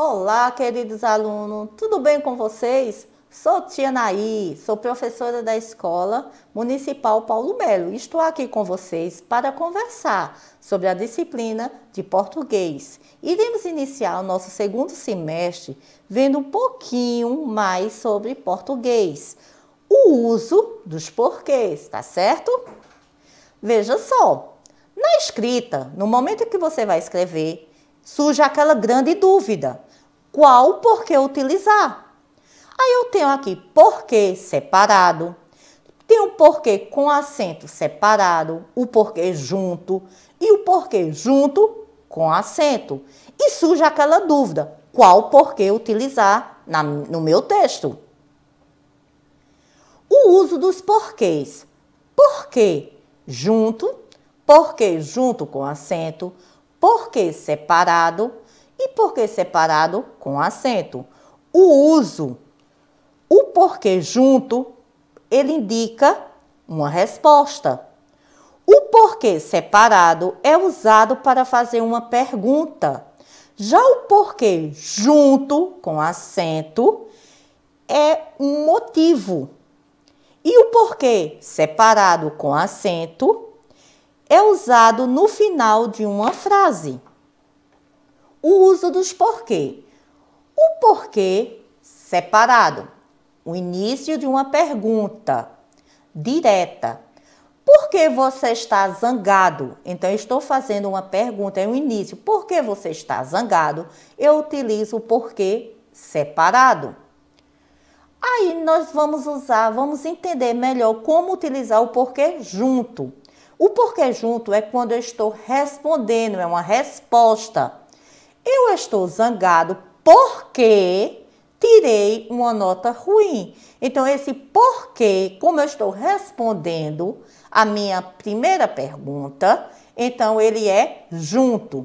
Olá, queridos alunos, tudo bem com vocês? Sou Tia Naí, sou professora da Escola Municipal Paulo Melo e estou aqui com vocês para conversar sobre a disciplina de português. Iremos iniciar o nosso segundo semestre vendo um pouquinho mais sobre português, o uso dos porquês, tá certo? Veja só, na escrita, no momento que você vai escrever, surge aquela grande dúvida: qual por que utilizar? Aí eu tenho aqui porquê separado, tem o porquê com acento separado, o porquê junto e o porquê junto com acento. E surge aquela dúvida: qual porquê utilizar na, no meu texto? O uso dos porquês. Porquê junto, porquê junto com acento, porque separado e porque separado com acento. O uso, o porquê junto, ele indica uma resposta. O porquê separado é usado para fazer uma pergunta. Já o porquê junto com acento é um motivo. E o porquê separado com acento é usado no final de uma frase. O uso dos porquê. O porquê separado. O início de uma pergunta direta. Por que você está zangado? Então, eu estou fazendo uma pergunta, é um início. Por que você está zangado? Eu utilizo o porquê separado. Aí nós vamos usar, vamos entender melhor como utilizar o porquê junto. O porquê junto é quando eu estou respondendo, é uma resposta. Eu estou zangado porque tirei uma nota ruim. Então, esse porquê, como eu estou respondendo a minha primeira pergunta, então ele é junto.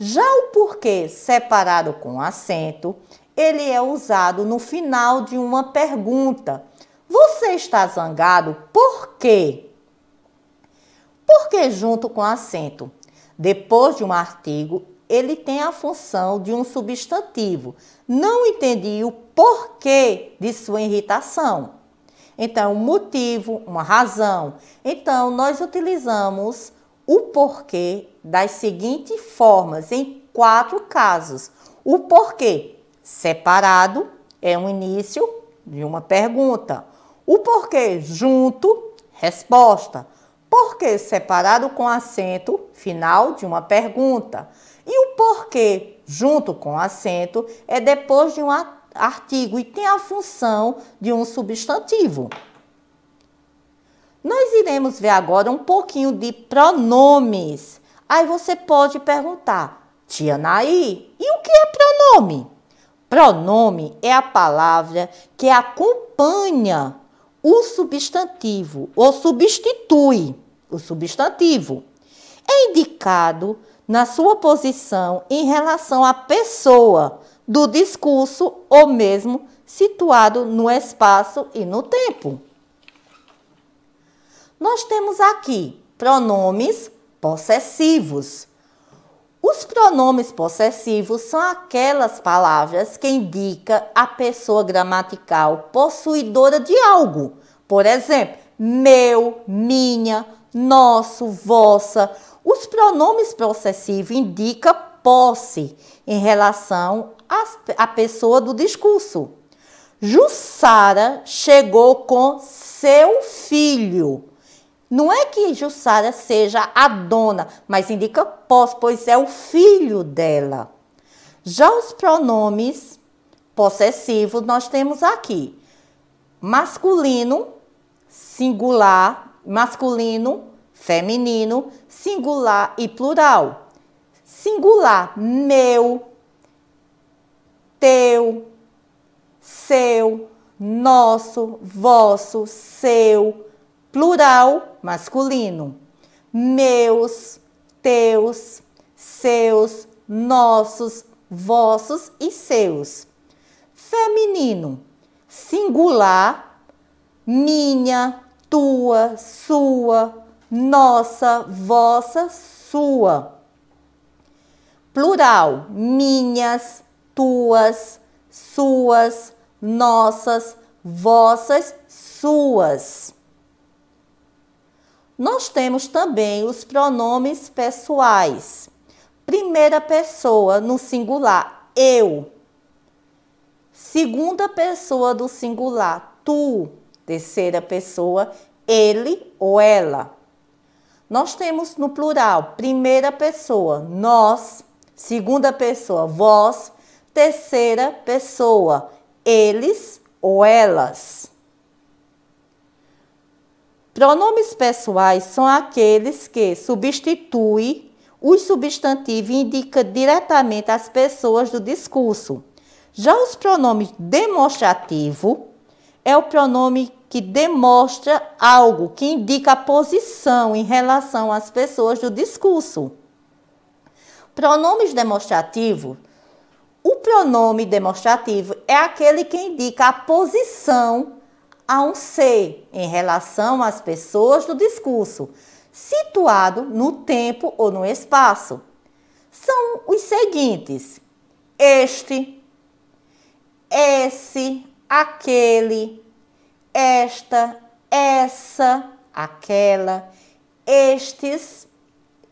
Já o porquê separado com acento, ele é usado no final de uma pergunta. Você está zangado por quê? Porque junto com acento, depois de um artigo, ele tem a função de um substantivo. Não entendi o porquê de sua irritação. Então, um motivo, uma razão. Então, nós utilizamos o porquê das seguintes formas, em quatro casos. O porquê separado é um início de uma pergunta. O porquê junto, resposta porquê separado com acento final de uma pergunta. E o porquê junto com acento é depois de um artigo e tem a função de um substantivo. Nós iremos ver agora um pouquinho de pronomes. Aí você pode perguntar, tia Naí, e o que é pronome? Pronome é a palavra que acompanha o substantivo ou substitui o substantivo, é indicado na sua posição em relação à pessoa do discurso ou mesmo situado no espaço e no tempo. Nós temos aqui pronomes possessivos. Os pronomes possessivos são aquelas palavras que indicam a pessoa gramatical possuidora de algo. Por exemplo, meu, minha, nosso, vossa. Os pronomes possessivos indicam posse em relação à pessoa do discurso. Jussara chegou com seu filho. Não é que Jussara seja a dona, mas indica posse, pois é o filho dela. Já os pronomes possessivos nós temos aqui: masculino, singular, masculino, feminino, singular e plural. Singular, meu, teu, seu, nosso, vosso, seu. Plural, masculino. Meus, teus, seus, nossos, vossos e seus. Feminino, singular, minha, tua, sua, nossa, vossa, sua. Plural: minhas, tuas, suas, nossas, vossas, suas. Nós temos também os pronomes pessoais. Primeira pessoa no singular, eu. Segunda pessoa do singular, tu terceira pessoa, ele ou ela. Nós temos no plural, primeira pessoa, nós, segunda pessoa, vós, terceira pessoa, eles ou elas. Pronomes pessoais são aqueles que substituem os substantivos e indicam diretamente as pessoas do discurso. Já os pronomes demonstrativo é o pronome que demonstra algo, que indica a posição em relação às pessoas do discurso. Pronomes demonstrativos. O pronome demonstrativo é aquele que indica a posição a um ser em relação às pessoas do discurso, situado no tempo ou no espaço. São os seguintes: este, esse, aquele, esta, essa, aquela, estes,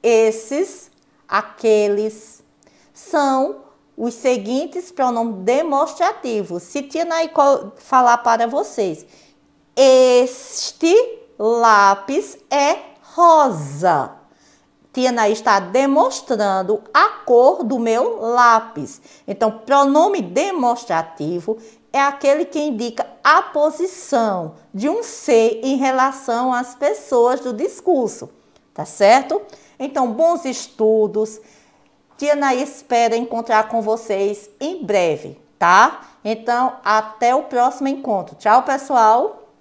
esses, aqueles. São os seguintes pronomes demonstrativos. Se Tia aí falar para vocês, este lápis é rosa. Tina está demonstrando a cor do meu lápis. Então, pronome demonstrativo é aquele que indica a posição de um ser em relação às pessoas do discurso, tá certo? Então, bons estudos. Tia Diana espera encontrar com vocês em breve, tá? Então, até o próximo encontro. Tchau, pessoal!